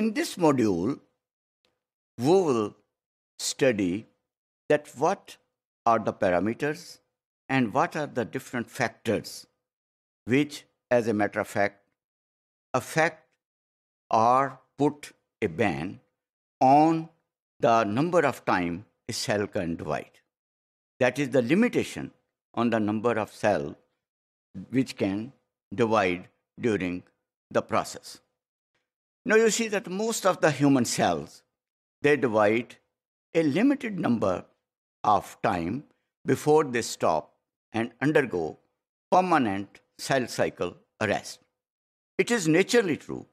In this module, we will study that what are the parameters and what are the different factors which, as a matter of fact, affect or put a ban on the number of time a cell can divide. That is the limitation on the number of cells which can divide during the process. Now you see that most of the human cells they divide a limited number of time before they stop and undergo permanent cell cycle arrest. It is naturally true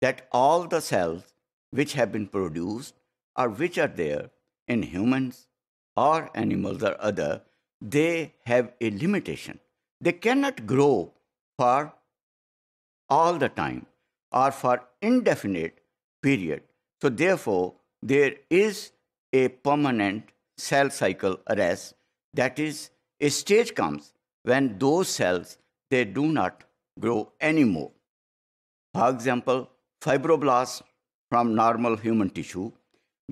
that all the cells which have been produced or which are there in humans or animals or other, they have a limitation. They cannot grow for all the time are for indefinite period. So therefore, there is a permanent cell cycle arrest. That is, a stage comes when those cells they do not grow anymore. For example, fibroblasts from normal human tissue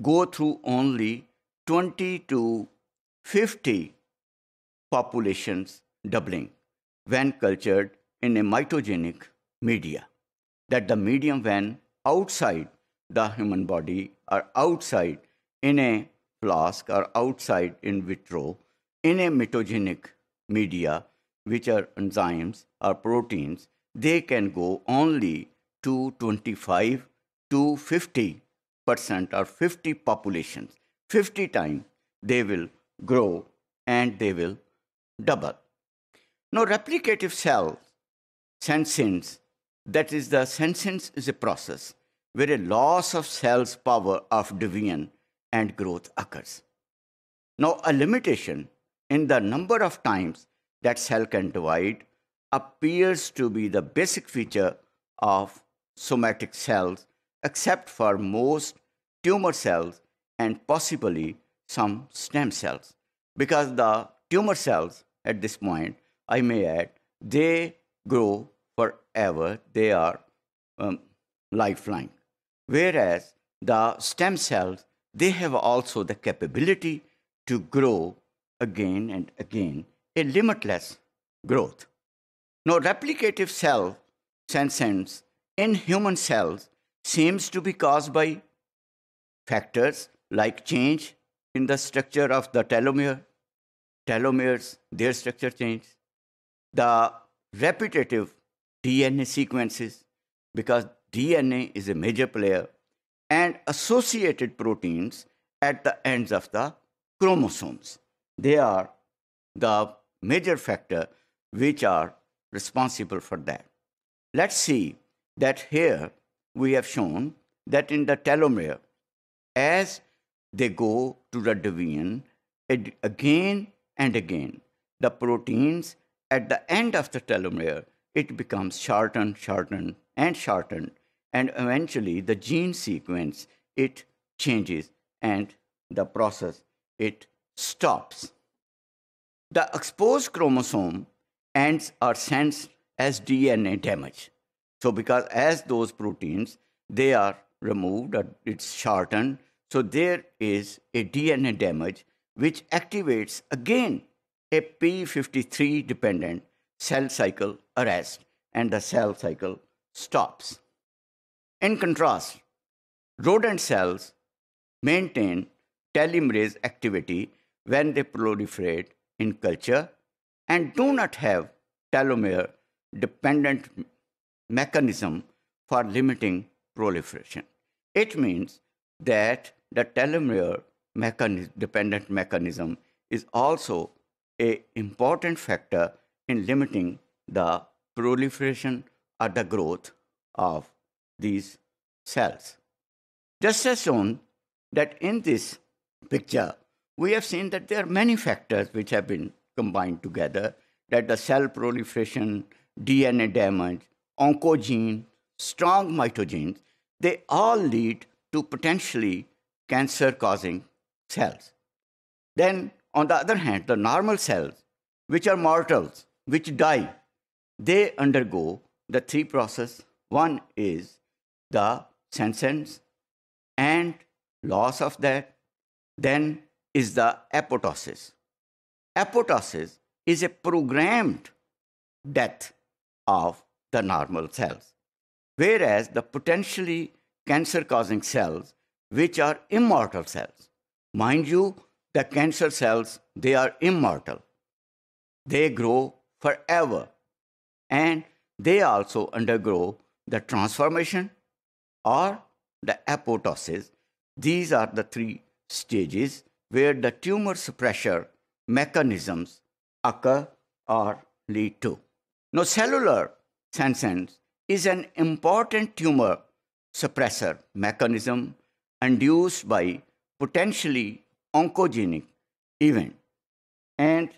go through only 20 to 50 populations doubling when cultured in a mitogenic media that the medium when outside the human body or outside in a flask or outside in vitro in a mitogenic media which are enzymes or proteins they can go only to 25 to 50 percent or 50 populations 50 times they will grow and they will double now replicative cells sensins that is, the sentence is a process where a loss of cell's power of division and growth occurs. Now, a limitation in the number of times that cell can divide appears to be the basic feature of somatic cells, except for most tumor cells and possibly some stem cells. Because the tumor cells, at this point, I may add, they grow forever. They are um, lifeline. Whereas the stem cells, they have also the capability to grow again and again, a limitless growth. Now, replicative cell senescence in human cells seems to be caused by factors like change in the structure of the telomere, telomeres, their structure change, the repetitive DNA sequences because DNA is a major player and associated proteins at the ends of the chromosomes. They are the major factor which are responsible for that. Let's see that here we have shown that in the telomere, as they go to the division again and again, the proteins at the end of the telomere it becomes shortened, shortened, and shortened. And eventually, the gene sequence it changes and the process it stops. The exposed chromosome ends are sensed as DNA damage. So, because as those proteins they are removed or it's shortened, so there is a DNA damage which activates again a P53 dependent cell cycle arrest and the cell cycle stops. In contrast, rodent cells maintain telomerase activity when they proliferate in culture and do not have telomere dependent mechanism for limiting proliferation. It means that the telomere mechanism, dependent mechanism is also a important factor in limiting the proliferation or the growth of these cells. Just as shown that in this picture, we have seen that there are many factors which have been combined together, that the cell proliferation, DNA damage, oncogene, strong mitogens, they all lead to potentially cancer-causing cells. Then, on the other hand, the normal cells, which are mortals, which die, they undergo the three process. One is the sentence and loss of that. Then is the apoptosis. Apoptosis is a programmed death of the normal cells, whereas the potentially cancer causing cells, which are immortal cells, mind you, the cancer cells, they are immortal. They grow forever. And they also undergo the transformation or the apoptosis. These are the three stages where the tumor suppressor mechanisms occur or lead to. Now, cellular senescence is an important tumor suppressor mechanism induced by potentially oncogenic event. And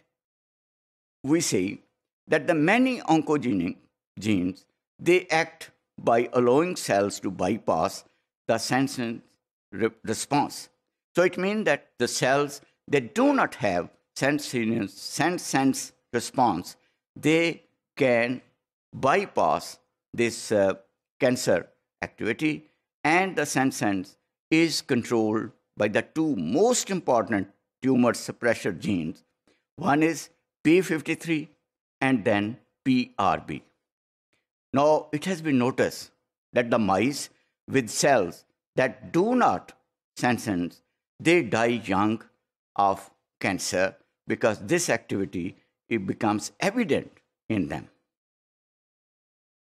we say that the many oncogenic genes they act by allowing cells to bypass the sensing re- response. So it means that the cells they do not have sense sense sense response. They can bypass this uh, cancer activity, and the sense sense is controlled by the two most important tumor suppressor genes. One is P53 and then PRB. Now, it has been noticed that the mice with cells that do not sense they die young of cancer because this activity it becomes evident in them.